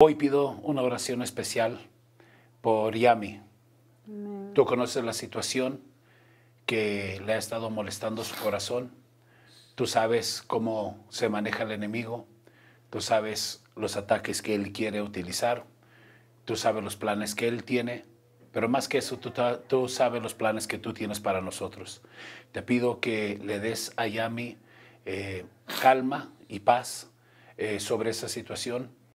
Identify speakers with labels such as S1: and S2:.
S1: Hoy pido una oración especial por Yami. Tú conoces la situación que le ha estado molestando su corazón. Tú sabes cómo se maneja el enemigo. Tú sabes los ataques que él quiere utilizar. Tú sabes los planes que él tiene. Pero más que eso, tú, sabes los planes que tú tienes para nosotros. Te pido que le des a Yami eh, calma y paz eh, sobre esa situación